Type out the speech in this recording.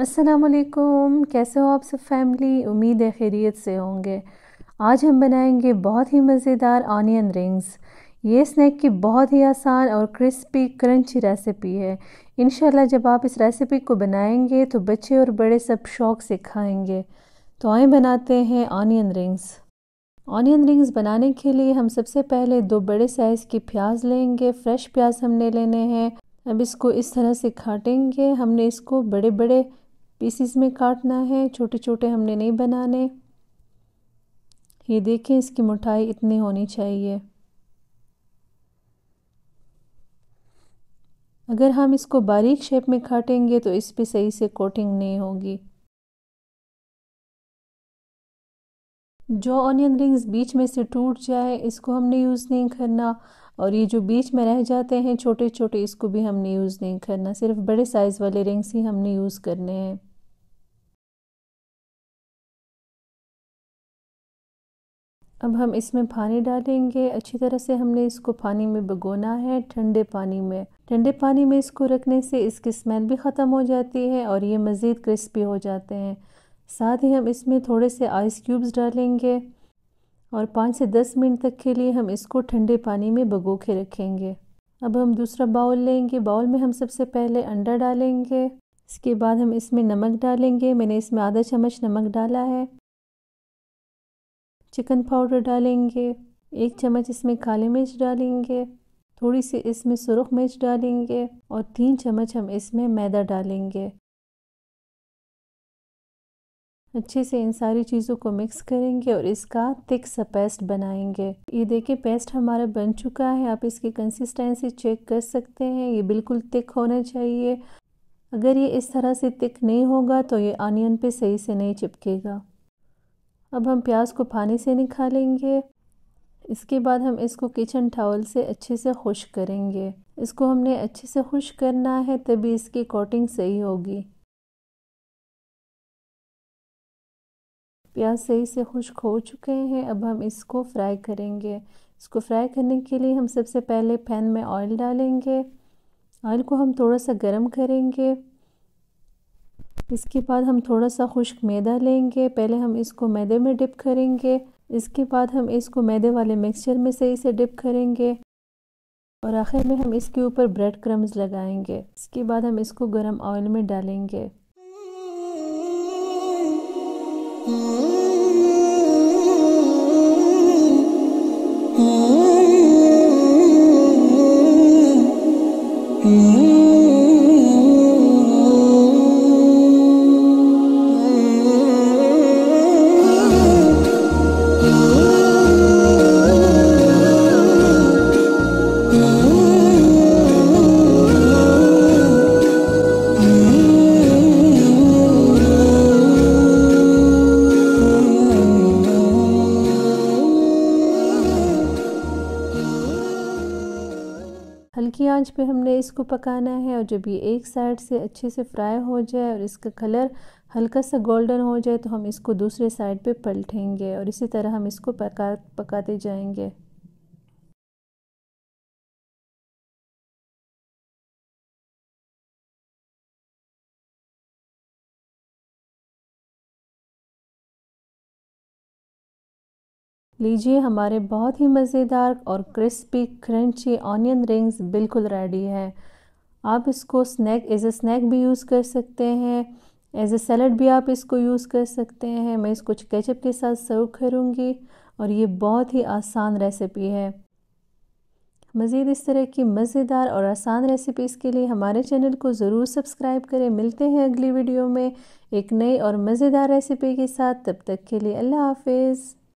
असलकुम कैसे हो आप सब फैमिली उम्मीद है खैरियत से होंगे आज हम बनाएंगे बहुत ही मज़ेदार ऑनियन रिंग्स ये स्नैक की बहुत ही आसान और क्रिस्पी क्रंची रेसिपी है इन जब आप इस रेसिपी को बनाएंगे तो बच्चे और बड़े सब शौक से खाएंगे तो आए बनाते हैं ऑनियन रिंग्स ऑनियन रिंग्स बनाने के लिए हम सबसे पहले दो बड़े साइज़ की प्याज लेंगे फ्रेश प्याज हमने लेने हैं अब इसको इस तरह से काटेंगे हमने इसको बड़े बड़े पीसीस में काटना है छोटे छोटे हमने नहीं बनाने ये देखें इसकी मोटाई इतनी होनी चाहिए अगर हम इसको बारीक शेप में काटेंगे तो इस पर सही से कोटिंग नहीं होगी जो ऑनियन रिंग्स बीच में से टूट जाए इसको हमने यूज़ नहीं करना और ये जो बीच में रह जाते हैं छोटे छोटे इसको भी हमने यूज़ नहीं करना सिर्फ बड़े साइज़ वाले रिंग्स ही हमने यूज़ करने हैं अब हम इसमें पानी डालेंगे अच्छी तरह से हमने इसको पानी में भिगोना है ठंडे पानी में ठंडे पानी में इसको रखने से इसकी स्मेल भी ख़त्म हो जाती है और ये मज़ीद क्रिस्पी हो जाते हैं साथ ही हम इसमें थोड़े से आइस क्यूब्स डालेंगे और पाँच से दस मिनट तक के लिए हम इसको ठंडे पानी में भगो के रखेंगे अब हम दूसरा बाउल लेंगे बाउल में हम सबसे पहले अंडा डालेंगे इसके बाद हम इसमें नमक डालेंगे मैंने इसमें आधा चम्मच नमक डाला है चिकन पाउडर डालेंगे एक चम्मच इसमें काली मिर्च डालेंगे थोड़ी सी इसमें सुरख मिर्च डालेंगे और तीन चम्मच हम इसमें मैदा डालेंगे अच्छे से इन सारी चीज़ों को मिक्स करेंगे और इसका थिक सा पेस्ट बनाएंगे ये देखिए पेस्ट हमारा बन चुका है आप इसकी कंसिस्टेंसी चेक कर सकते हैं ये बिल्कुल थिक होना चाहिए अगर ये इस तरह से थिक नहीं होगा तो ये ऑनियन पे सही से नहीं चिपकेगा अब हम प्याज को पानी से निकालेंगे इसके बाद हम इसको किचन टावल से अच्छे से खुश करेंगे इसको हमने अच्छे से खुश करना है तभी इसकी कोटिंग सही होगी प्याज सही से खुश्क हो चुके हैं अब हम इसको फ्राई करेंगे इसको फ्राई करने के लिए हम सबसे पहले पैन में ऑयल डालेंगे ऑयल को हम थोड़ा सा गर्म करेंगे इसके बाद हम थोड़ा सा खुश्क मैदा लेंगे पहले हम इसको मैदे में डिप करेंगे इसके बाद हम इसको मैदे वाले मिक्सचर में से इसे डिप करेंगे और आखिर में हम इसके ऊपर ब्रेड क्रम्स लगाएंगे इसके बाद हम इसको गर्म ऑयल में डालेंगे हल्की आंच पे हमने इसको पकाना है और जब ये एक साइड से अच्छे से फ्राई हो जाए और इसका कलर हल्का सा गोल्डन हो जाए तो हम इसको दूसरे साइड पे पलटेंगे और इसी तरह हम इसको पका पकाते जाएंगे लीजिए हमारे बहुत ही मज़ेदार और क्रिस्पी क्रंची ऑनियन रिंग्स बिल्कुल रेडी है आप इसको स्नैक एज ए स्नैक भी यूज़ कर सकते हैं एज ए सैलड भी आप इसको यूज़ कर सकते हैं मैं इसको केचप के साथ सर्व करूँगी और ये बहुत ही आसान रेसिपी है मज़ीद इस तरह की मज़ेदार और आसान रेसिपीज़ के लिए हमारे चैनल को ज़रूर सब्सक्राइब करें मिलते हैं अगली वीडियो में एक नई और मज़ेदार रेसिपी के साथ तब तक के लिए अल्लाह हाफिज़